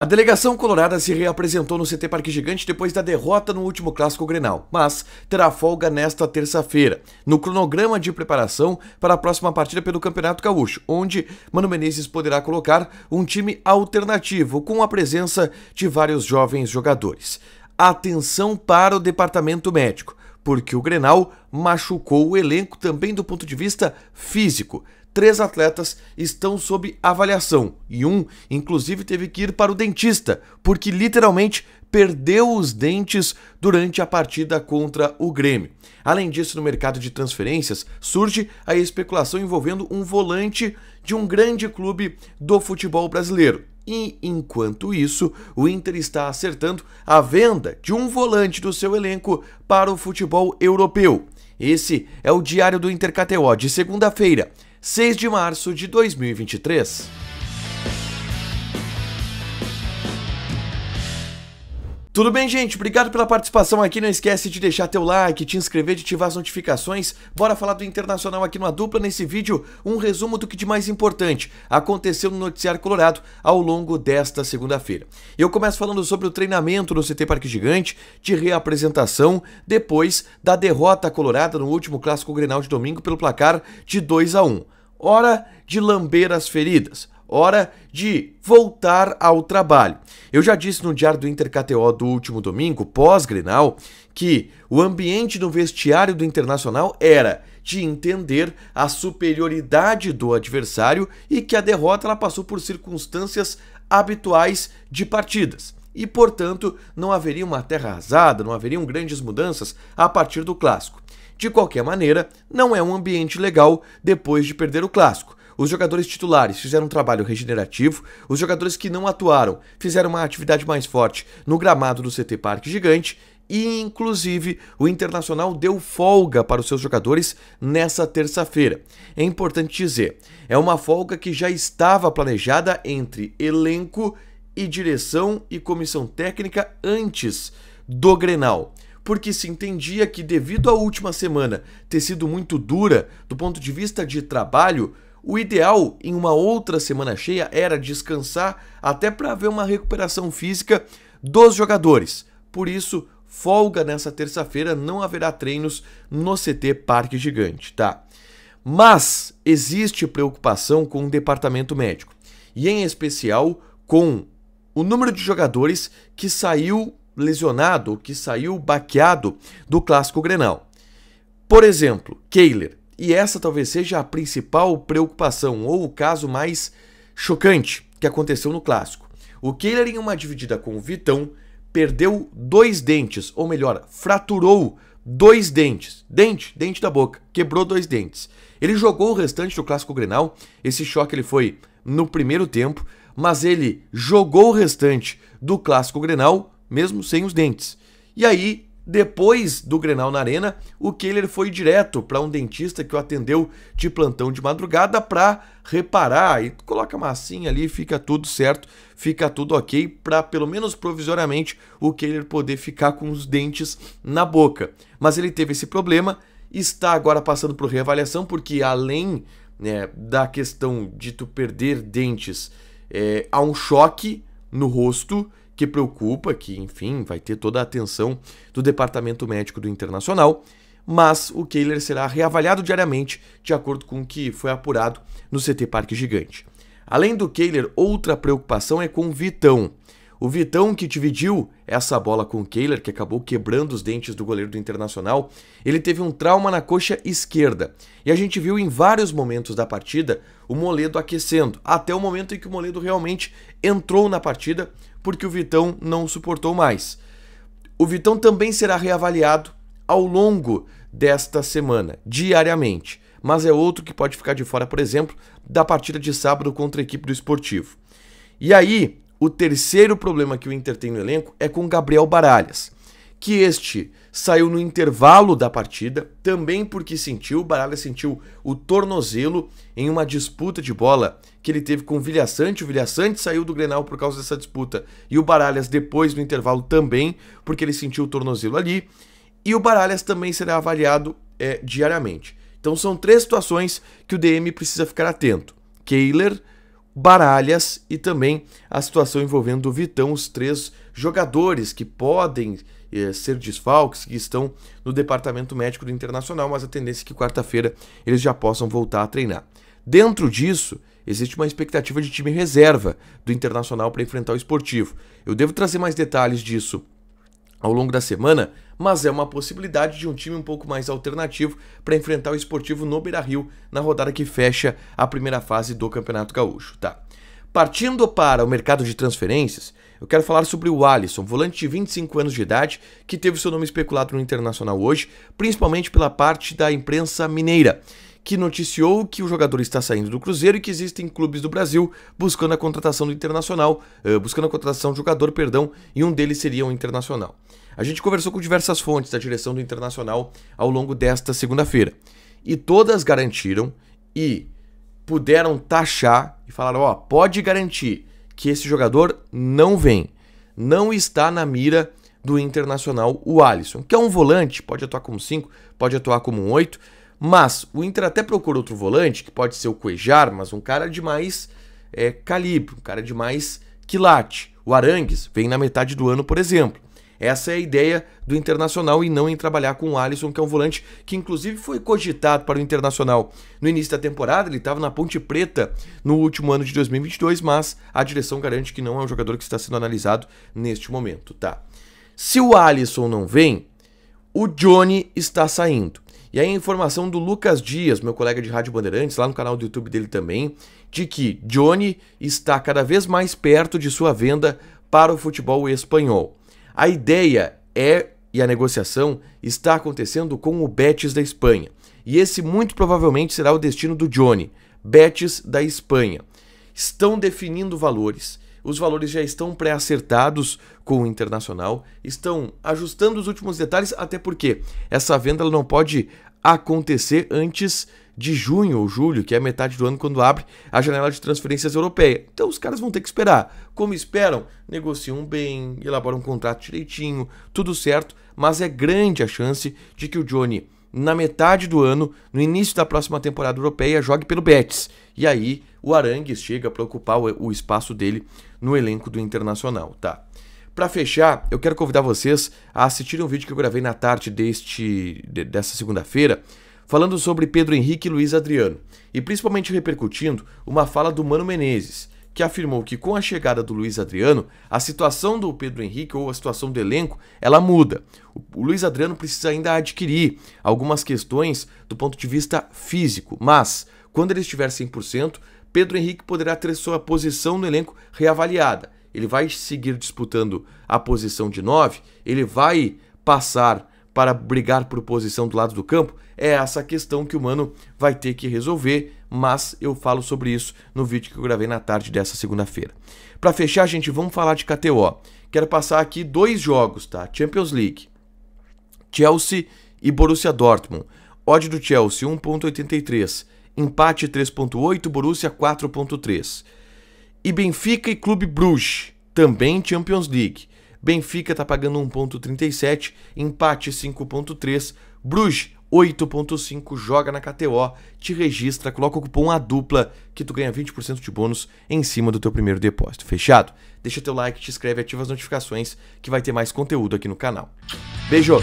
A delegação colorada se reapresentou no CT Parque Gigante depois da derrota no último clássico Grenal, mas terá folga nesta terça-feira, no cronograma de preparação para a próxima partida pelo Campeonato Gaúcho, onde Mano Menezes poderá colocar um time alternativo com a presença de vários jovens jogadores. Atenção para o departamento médico porque o Grenal machucou o elenco também do ponto de vista físico três atletas estão sob avaliação e um, inclusive, teve que ir para o dentista porque literalmente perdeu os dentes durante a partida contra o Grêmio. Além disso, no mercado de transferências surge a especulação envolvendo um volante de um grande clube do futebol brasileiro. E enquanto isso, o Inter está acertando a venda de um volante do seu elenco para o futebol europeu. Esse é o Diário do Intercateó de segunda-feira, 6 de março de 2023. Tudo bem, gente? Obrigado pela participação aqui. Não esquece de deixar teu like, te inscrever, de ativar as notificações. Bora falar do Internacional aqui numa dupla. Nesse vídeo, um resumo do que de mais importante aconteceu no Noticiário Colorado ao longo desta segunda-feira. Eu começo falando sobre o treinamento no CT Parque Gigante, de reapresentação, depois da derrota colorada no último Clássico Grenal de domingo pelo placar de 2 a 1 hora de lamber as feridas, hora de voltar ao trabalho. Eu já disse no Diário do Inter KTO do último domingo, pós-Grenal, que o ambiente no vestiário do Internacional era de entender a superioridade do adversário e que a derrota ela passou por circunstâncias habituais de partidas. E, portanto, não haveria uma terra arrasada, não haveriam grandes mudanças a partir do clássico. De qualquer maneira, não é um ambiente legal depois de perder o clássico. Os jogadores titulares fizeram um trabalho regenerativo, os jogadores que não atuaram fizeram uma atividade mais forte no gramado do CT Parque Gigante e, inclusive, o Internacional deu folga para os seus jogadores nessa terça-feira. É importante dizer, é uma folga que já estava planejada entre elenco e direção e comissão técnica antes do Grenal porque se entendia que, devido à última semana ter sido muito dura do ponto de vista de trabalho, o ideal em uma outra semana cheia era descansar até para haver uma recuperação física dos jogadores. Por isso, folga nessa terça-feira, não haverá treinos no CT Parque Gigante, tá? Mas existe preocupação com o departamento médico e, em especial, com o número de jogadores que saiu lesionado, que saiu baqueado do clássico Grenal. Por exemplo, Kehler. E essa talvez seja a principal preocupação ou o caso mais chocante que aconteceu no clássico. O Kehler em uma dividida com o Vitão perdeu dois dentes, ou melhor, fraturou dois dentes. Dente, dente da boca, quebrou dois dentes. Ele jogou o restante do clássico Grenal. Esse choque ele foi no primeiro tempo, mas ele jogou o restante do clássico Grenal mesmo sem os dentes. E aí, depois do Grenal na Arena, o Kehler foi direto para um dentista que o atendeu de plantão de madrugada para reparar e coloca a massinha ali, fica tudo certo, fica tudo ok para pelo menos provisoriamente o Kehler poder ficar com os dentes na boca. Mas ele teve esse problema, está agora passando por reavaliação porque além né, da questão de tu perder dentes, é, há um choque no rosto que preocupa, que, enfim, vai ter toda a atenção do Departamento Médico do Internacional, mas o Kehler será reavaliado diariamente, de acordo com o que foi apurado no CT Parque Gigante. Além do Kehler, outra preocupação é com o Vitão. O Vitão que dividiu essa bola com o Kehler, que acabou quebrando os dentes do goleiro do Internacional, ele teve um trauma na coxa esquerda. E a gente viu em vários momentos da partida o Moledo aquecendo, até o momento em que o Moledo realmente entrou na partida porque o Vitão não suportou mais. O Vitão também será reavaliado ao longo desta semana, diariamente, mas é outro que pode ficar de fora, por exemplo, da partida de sábado contra a equipe do Esportivo. E aí, o terceiro problema que o Inter tem no elenco é com Gabriel Baralhas que este saiu no intervalo da partida, também porque sentiu, Baralha sentiu o tornozelo em uma disputa de bola que ele teve com o Vilhaçante, o Vilhaçante saiu do Grenal por causa dessa disputa, e o Baralhas depois no intervalo também, porque ele sentiu o tornozelo ali, e o Baralhas também será avaliado é, diariamente. Então são três situações que o DM precisa ficar atento. Kehler, Baralhas e também a situação envolvendo o Vitão, os três jogadores que podem eh, ser desfalques, que estão no departamento médico do Internacional, mas a tendência é que quarta-feira eles já possam voltar a treinar. Dentro disso, existe uma expectativa de time reserva do Internacional para enfrentar o esportivo. Eu devo trazer mais detalhes disso ao longo da semana, mas é uma possibilidade de um time um pouco mais alternativo para enfrentar o Esportivo no Beira-Rio na rodada que fecha a primeira fase do Campeonato Gaúcho, tá? Partindo para o mercado de transferências, eu quero falar sobre o Alisson, volante de 25 anos de idade, que teve seu nome especulado no Internacional hoje, principalmente pela parte da imprensa mineira que noticiou que o jogador está saindo do Cruzeiro e que existem clubes do Brasil buscando a contratação do Internacional, uh, buscando a contratação do jogador, perdão, e um deles seria o Internacional. A gente conversou com diversas fontes da direção do Internacional ao longo desta segunda-feira e todas garantiram e puderam taxar e falaram: ó, oh, pode garantir que esse jogador não vem, não está na mira do Internacional o Alisson, que é um volante, pode atuar como 5, pode atuar como um 8, mas o Inter até procura outro volante, que pode ser o Cuejar, mas um cara de mais é, calibre, um cara de mais quilate. O Arangues vem na metade do ano, por exemplo. Essa é a ideia do Internacional e não em trabalhar com o Alisson, que é um volante que inclusive foi cogitado para o Internacional no início da temporada, ele estava na Ponte Preta no último ano de 2022, mas a direção garante que não é um jogador que está sendo analisado neste momento, tá? Se o Alisson não vem, o Johnny está saindo. E aí a informação do Lucas Dias, meu colega de Rádio Bandeirantes, lá no canal do YouTube dele também, de que Johnny está cada vez mais perto de sua venda para o futebol espanhol. A ideia é e a negociação está acontecendo com o Betis da Espanha. E esse muito provavelmente será o destino do Johnny, Betis da Espanha. Estão definindo valores. Os valores já estão pré-acertados com o Internacional, estão ajustando os últimos detalhes, até porque essa venda não pode acontecer antes de junho ou julho, que é metade do ano quando abre a janela de transferências europeia. Então os caras vão ter que esperar. Como esperam? Negociam bem, elaboram um contrato direitinho, tudo certo, mas é grande a chance de que o Johnny, na metade do ano, no início da próxima temporada europeia, jogue pelo Betis. E aí o Arangues chega para ocupar o espaço dele no elenco do Internacional, tá? Para fechar, eu quero convidar vocês a assistirem um vídeo que eu gravei na tarde deste de, dessa segunda-feira, falando sobre Pedro Henrique e Luiz Adriano, e principalmente repercutindo uma fala do Mano Menezes, que afirmou que com a chegada do Luiz Adriano, a situação do Pedro Henrique ou a situação do elenco, ela muda. O Luiz Adriano precisa ainda adquirir algumas questões do ponto de vista físico, mas quando ele estiver 100%, Pedro Henrique poderá ter sua posição no elenco reavaliada ele vai seguir disputando a posição de 9, ele vai passar para brigar por posição do lado do campo, é essa questão que o Mano vai ter que resolver, mas eu falo sobre isso no vídeo que eu gravei na tarde dessa segunda-feira. Para fechar, gente, vamos falar de KTO. Quero passar aqui dois jogos, tá? Champions League. Chelsea e Borussia Dortmund. Odd do Chelsea 1.83, empate 3.8, Borussia 4.3. E Benfica e Clube Bruges, também Champions League. Benfica está pagando 1.37, empate 5.3, Bruges 8.5, joga na KTO, te registra, coloca o cupom A dupla que tu ganha 20% de bônus em cima do teu primeiro depósito. Fechado? Deixa teu like, te inscreve, ativa as notificações que vai ter mais conteúdo aqui no canal. Beijo!